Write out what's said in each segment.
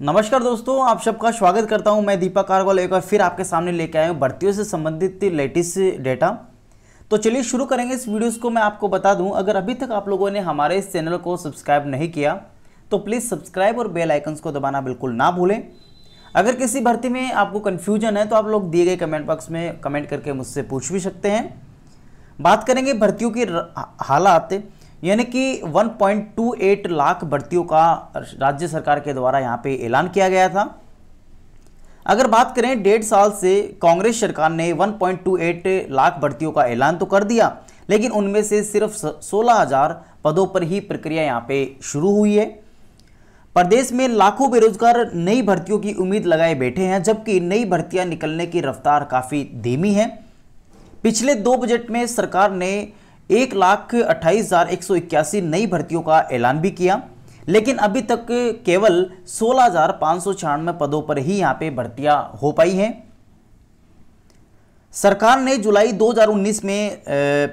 नमस्कार दोस्तों आप सबका स्वागत करता हूं मैं दीपक कारगोल एक बार फिर आपके सामने लेके आया हूं भर्तियों से संबंधित लेटेस्ट डेटा तो चलिए शुरू करेंगे इस वीडियोस को मैं आपको बता दूं अगर अभी तक आप लोगों ने हमारे इस चैनल को सब्सक्राइब नहीं किया तो प्लीज़ सब्सक्राइब और बेल आइकन्स को दबाना बिल्कुल ना भूलें अगर किसी भर्ती में आपको कन्फ्यूजन है तो आप लोग दिए गए कमेंट बॉक्स में कमेंट करके मुझसे पूछ भी सकते हैं बात करेंगे भर्तियों की हालात यानी कि 1.28 लाख भर्तियों का राज्य सरकार के द्वारा यहाँ पे ऐलान किया गया था अगर बात करें डेढ़ साल से कांग्रेस सरकार ने 1.28 लाख भर्तियों का ऐलान तो कर दिया लेकिन उनमें से सिर्फ 16,000 पदों पर ही प्रक्रिया यहाँ पे शुरू हुई है प्रदेश में लाखों बेरोजगार नई भर्तियों की उम्मीद लगाए बैठे हैं जबकि नई भर्तियां निकलने की रफ्तार काफ़ी धीमी है पिछले दो बजट में सरकार ने एक लाख अट्ठाईस हज़ार एक सौ इक्यासी नई भर्तियों का ऐलान भी किया लेकिन अभी तक केवल सोलह हज़ार पाँच सौ छियानवे पदों पर ही यहाँ पे भर्तियां हो पाई हैं सरकार ने जुलाई 2019 में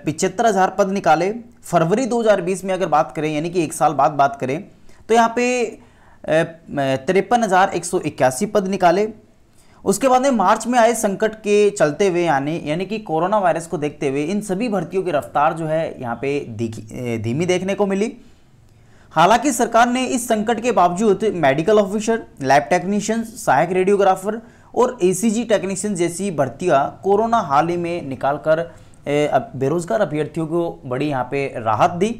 पिचहत्तर हज़ार पद निकाले फरवरी 2020 में अगर बात करें यानी कि एक साल बाद बात करें तो यहाँ पे तिरपन हज़ार एक सौ इक्यासी पद निकाले उसके बाद में मार्च में आए संकट के चलते हुए यानी यानी कि कोरोना वायरस को देखते हुए इन सभी भर्तियों की रफ्तार जो है यहाँ पे धीमी देखने को मिली हालांकि सरकार ने इस संकट के बावजूद मेडिकल ऑफिसर लैब टेक्नीशियन सहायक रेडियोग्राफर और एसीजी टेक्नीशियन जैसी भर्तियां कोरोना हाल ही में निकाल कर बेरोजगार अभ्यर्थियों को बड़ी यहाँ पे राहत दी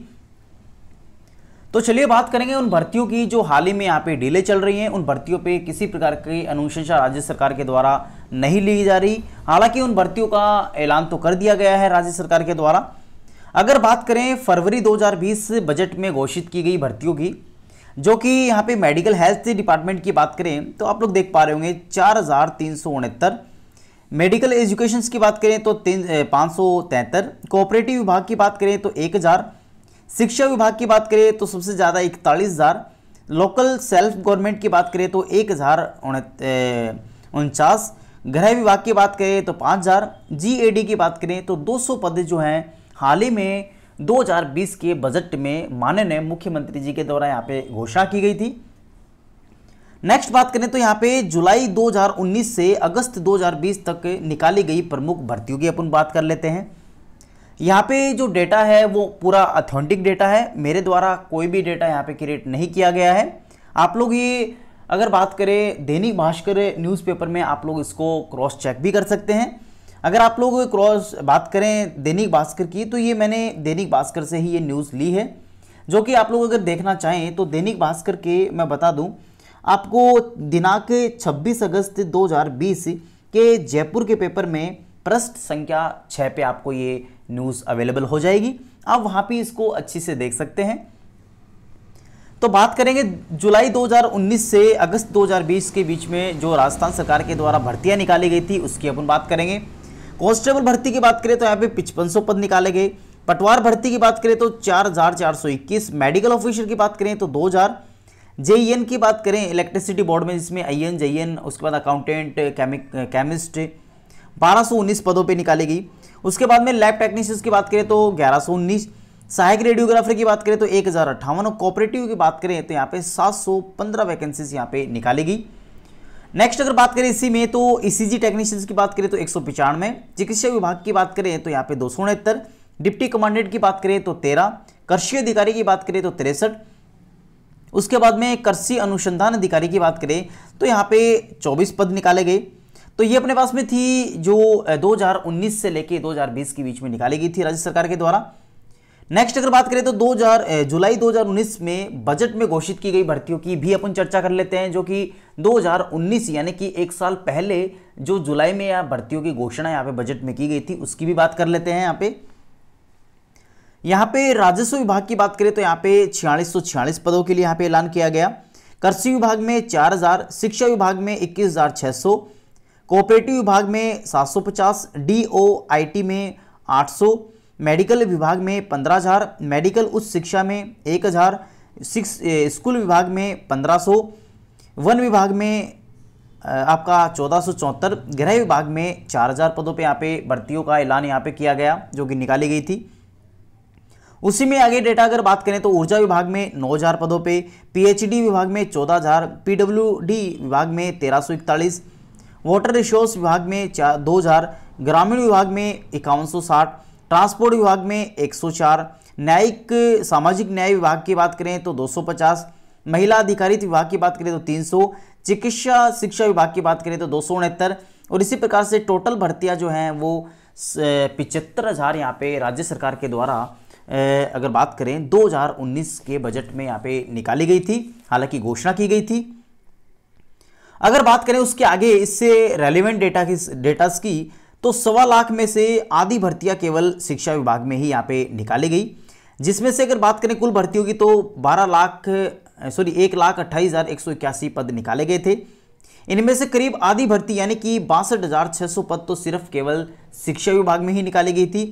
तो चलिए बात करेंगे उन भर्तियों की जो हाल ही में यहाँ पे डिले चल रही हैं उन भर्तियों पे किसी प्रकार की अनुशंसा राज्य सरकार के द्वारा नहीं ली जा रही हालांकि उन भर्तियों का ऐलान तो कर दिया गया है राज्य सरकार के द्वारा अगर बात करें फरवरी 2020 बजट में घोषित की गई भर्तियों की जो कि यहाँ पर मेडिकल हेल्थ डिपार्टमेंट की बात करें तो आप लोग देख पा रहे होंगे चार मेडिकल एजुकेशन की बात करें तो तीन पाँच कोऑपरेटिव विभाग की बात करें तो एक हज़ार शिक्षा विभाग की बात करें तो सबसे ज़्यादा इकतालीस हज़ार लोकल सेल्फ गवर्नमेंट की बात करें तो एक हज़ार उनचास गृह विभाग की बात करें तो पाँच हज़ार जी की बात करें तो 200 पद जो हैं हाल ही में 2020 के बजट में माननीय मुख्यमंत्री जी के द्वारा यहाँ पे घोषणा की गई थी नेक्स्ट बात करें तो यहाँ पे जुलाई 2019 से अगस्त 2020 तक निकाली गई प्रमुख भर्तियों की अपन बात कर लेते हैं यहाँ पे जो डेटा है वो पूरा अथेंटिक डेटा है मेरे द्वारा कोई भी डेटा यहाँ पे क्रिएट नहीं किया गया है आप लोग ये अगर बात करें दैनिक भास्कर न्यूज़पेपर में आप लोग इसको क्रॉस चेक भी कर सकते हैं अगर आप लोग क्रॉस बात करें दैनिक भास्कर की तो ये मैंने दैनिक भास्कर से ही ये न्यूज़ ली है जो कि आप लोग अगर देखना चाहें तो दैनिक भास्कर के मैं बता दूँ आपको दिनांक छब्बीस अगस्त दो के जयपुर के पेपर में प्रश्न संख्या छः पे आपको ये न्यूज़ अवेलेबल हो जाएगी आप वहाँ पर इसको अच्छी से देख सकते हैं तो बात करेंगे जुलाई 2019 से अगस्त 2020 के बीच में जो राजस्थान सरकार के द्वारा भर्तियां निकाली गई थी उसकी अपन बात करेंगे कॉन्स्टेबल भर्ती की बात करें तो यहाँ पे पिचपन पद निकाले गए पटवार भर्ती की बात करें तो चार हजार चार सौ इक्कीस मेडिकल ऑफिसर की बात करें तो दो हजार जेईएन की बात करें इलेक्ट्रिसिटी बोर्ड में जिसमें आई एन जेईएन उसके बाद अकाउंटेंट केमिक केमिस्ट बारह सौ उन्नीस पदों पर निकाली गई उसके बाद में लैब टेक्नीशियंस की बात करें तो ग्यारह सौ उन्नीस सहायक रेडियोग्राफर की बात करें तो एक हज़ार अट्ठावन और कॉपरेटिव की बात करें तो यहाँ पे सात सौ पंद्रह वैकेंसीज यहाँ पे निकालेगी नेक्स्ट अगर बात करें इसी में तो ईसीजी e टेक्नीशियंस की बात करें तो एक सौ पिचानवे चिकित्सा विभाग की बात करें तो यहाँ पे दो सौ उनहत्तर डिप्टी कमांडेंट की बात करें तो तेरह कृषि अधिकारी की बात करें तो तिरसठ उसके बाद में कृषि अनुसंधान अधिकारी की बात करें तो यहाँ पे चौबीस पद निकाले गए तो ये अपने पास में थी जो 2019 से लेके 2020 के बीच में निकाली गई थी राज्य सरकार के द्वारा नेक्स्ट अगर बात करें तो 2000 जुलाई 2019 में बजट में घोषित की गई भर्तियों की भी अपन चर्चा कर लेते हैं जो कि 2019 यानी कि एक साल पहले जो जुलाई में यहाँ भर्तियों की घोषणा यहाँ पे बजट में की गई थी उसकी भी बात कर लेते हैं यहाँ पे यहाँ पे राजस्व विभाग की बात करें तो यहाँ पे छियालीस पदों के लिए यहाँ पे ऐलान किया गया कृषि विभाग में चार शिक्षा विभाग में इक्कीस कोऑपरेटिव विभाग में 750 डीओआईटी में 800 मेडिकल विभाग में 15000 मेडिकल उच्च शिक्षा में 1000 हजार स्कूल विभाग में 1500 वन विभाग में आपका चौदह गृह विभाग में 4000 पदों पे यहाँ पे भर्तियों का ऐलान यहाँ पे किया गया जो कि निकाली गई थी उसी में आगे डेटा अगर बात करें तो ऊर्जा विभाग में 9000 पदों पे पीएचडी विभाग में 14000 पीडब्ल्यूडी विभाग में इकतालीस वाटर रिसोर्स विभाग में दो हज़ार ग्रामीण विभाग में इक्यावन ट्रांसपोर्ट विभाग में 104 न्यायिक सामाजिक न्याय विभाग की बात करें तो 250 महिला अधिकारित विभाग की बात करें तो 300 चिकित्सा शिक्षा विभाग की बात करें तो दो और इसी प्रकार से टोटल भर्तियां जो हैं वो पिचहत्तर हज़ार यहाँ पे राज्य सरकार के द्वारा अगर बात करें 2019 के बजट में यहाँ पे निकाली गई थी हालांकि घोषणा की गई थी अगर बात करें उसके आगे इससे रेलिवेंट डेटा की डेटास की तो सवा लाख में से आधी भर्तियां केवल शिक्षा विभाग में ही यहाँ पे निकाली गई जिसमें से अगर बात करें कुल भर्तियों की तो बारह लाख सॉरी एक लाख अट्ठाईस हज़ार एक सौ इक्यासी पद निकाले गए थे इनमें से करीब आधी भर्ती यानी कि बासठ हज़ार छः सौ पद तो सिर्फ केवल शिक्षा विभाग में ही निकाली गई थी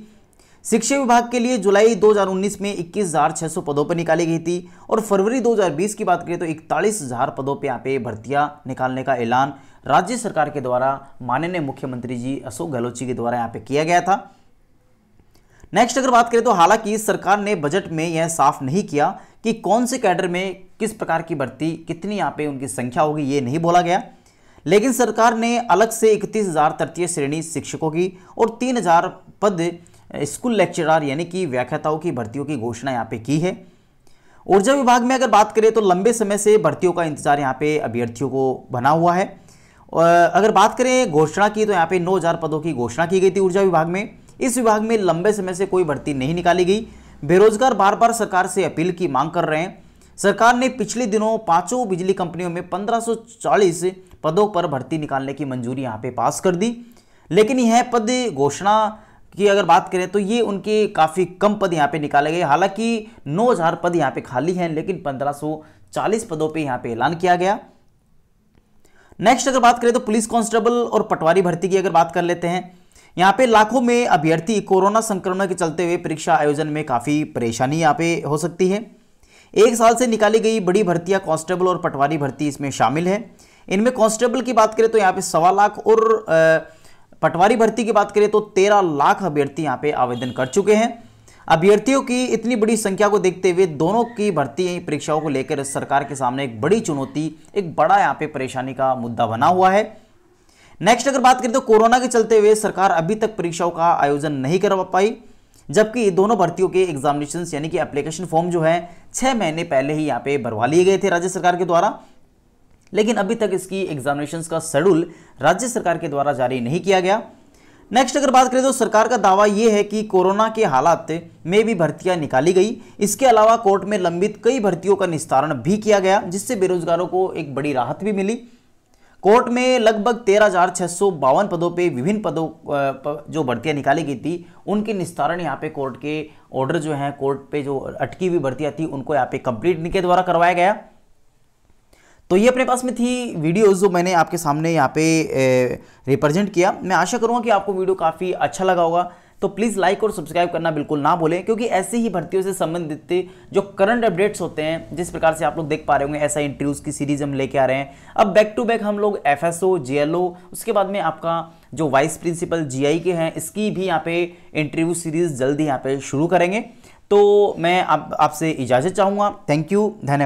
शिक्षा विभाग के लिए जुलाई 2019 में 21,600 पदों पर निकाली गई थी और फरवरी 2020 की बात करें तो 41,000 पदों पर यहाँ पे भर्तियाँ निकालने का ऐलान राज्य सरकार के द्वारा माननीय मुख्यमंत्री जी अशोक गहलोत जी के द्वारा यहाँ पे किया गया था नेक्स्ट अगर बात करें तो हालांकि सरकार ने बजट में यह साफ नहीं किया कि कौन से कैडर में किस प्रकार की भर्ती कितनी यहाँ पे उनकी संख्या होगी ये नहीं बोला गया लेकिन सरकार ने अलग से इकतीस हज़ार तृतीय श्रेणी शिक्षकों की और तीन हज़ार पद स्कूल लेक्चरार यानी कि व्याख्याताओं की भर्तियों की घोषणा यहाँ पे की है ऊर्जा विभाग में अगर बात करें तो लंबे समय से भर्तियों का इंतजार यहाँ पे अभ्यर्थियों को बना हुआ है अगर बात करें घोषणा की तो यहाँ पे 9000 पदों की घोषणा की गई थी ऊर्जा विभाग में इस विभाग में लंबे समय से कोई भर्ती नहीं निकाली गई बेरोजगार बार बार सरकार से अपील की मांग कर रहे हैं सरकार ने पिछले दिनों पांचों बिजली कंपनियों में पंद्रह पदों पर भर्ती निकालने की मंजूरी यहाँ पे पास कर दी लेकिन यह पद घोषणा की अगर बात करें तो ये उनके काफ़ी कम पद यहाँ पे निकाले गए हालांकि 9000 पद यहाँ पे खाली हैं लेकिन 1540 पदों पे यहाँ पे ऐलान किया गया नेक्स्ट अगर बात करें तो पुलिस कांस्टेबल और पटवारी भर्ती की अगर बात कर लेते हैं यहाँ पे लाखों में अभ्यर्थी कोरोना संक्रमण के चलते हुए परीक्षा आयोजन में काफ़ी परेशानी यहाँ पे हो सकती है एक साल से निकाली गई बड़ी भर्तियाँ कांस्टेबल और पटवारी भर्ती इसमें शामिल है इनमें कांस्टेबल की बात करें तो यहाँ पे सवा लाख और आ, पटवारी भर्ती की बात करें तो तेरह लाख अभ्यर्थी यहाँ पे आवेदन कर चुके हैं अभ्यर्थियों की इतनी बड़ी संख्या को देखते हुए दोनों की भर्ती परीक्षाओं को लेकर सरकार के सामने एक बड़ी चुनौती एक बड़ा यहाँ पे परेशानी का मुद्दा बना हुआ है नेक्स्ट अगर बात करें तो कोरोना के चलते हुए सरकार अभी तक परीक्षाओं का आयोजन नहीं करवा पाई जबकि दोनों भर्तियों के एग्जामिनेशन यानी कि एप्लीकेशन फॉर्म जो है छह महीने पहले ही यहाँ पे भरवा लिए गए थे राज्य सरकार के द्वारा लेकिन अभी तक इसकी एग्जामिनेशन का शेड्यूल राज्य सरकार के द्वारा जारी नहीं किया गया नेक्स्ट अगर बात करें तो सरकार का दावा यह है कि कोरोना के हालात में भी भर्तियां निकाली गई इसके अलावा कोर्ट में लंबित कई भर्तियों का निस्तारण भी किया गया जिससे बेरोजगारों को एक बड़ी राहत भी मिली कोर्ट में लगभग तेरह हजार छः सौ बावन पदों पे विभिन्न पदों जो भर्तियां निकाली गई थी उनके निस्तारण यहाँ पे कोर्ट के ऑर्डर जो हैं कोर्ट पे जो अटकी हुई भर्तियां थी उनको यहाँ पे कंप्लीट इनके द्वारा करवाया गया तो ये अपने पास में थी वीडियोस जो मैंने आपके सामने यहाँ पे रिप्रेजेंट किया मैं आशा करूँगा कि आपको वीडियो काफ़ी अच्छा लगा होगा तो प्लीज़ लाइक और सब्सक्राइब करना बिल्कुल ना भूलें क्योंकि ऐसे ही भर्तियों से संबंधित जो करंट अपडेट्स होते हैं जिस प्रकार से आप लोग देख पा रहे होंगे ऐसा इंटरव्यूज़ की सीरीज़ हम लेके आ रहे हैं अब बैक टू बैक हम लोग एफ एस उसके बाद में आपका जो वाइस प्रिंसिपल जी के हैं इसकी भी यहाँ पे इंटरव्यू सीरीज़ जल्दी यहाँ पे शुरू करेंगे तो मैं आप आपसे इजाज़त चाहूँगा थैंक यू धन्यवाद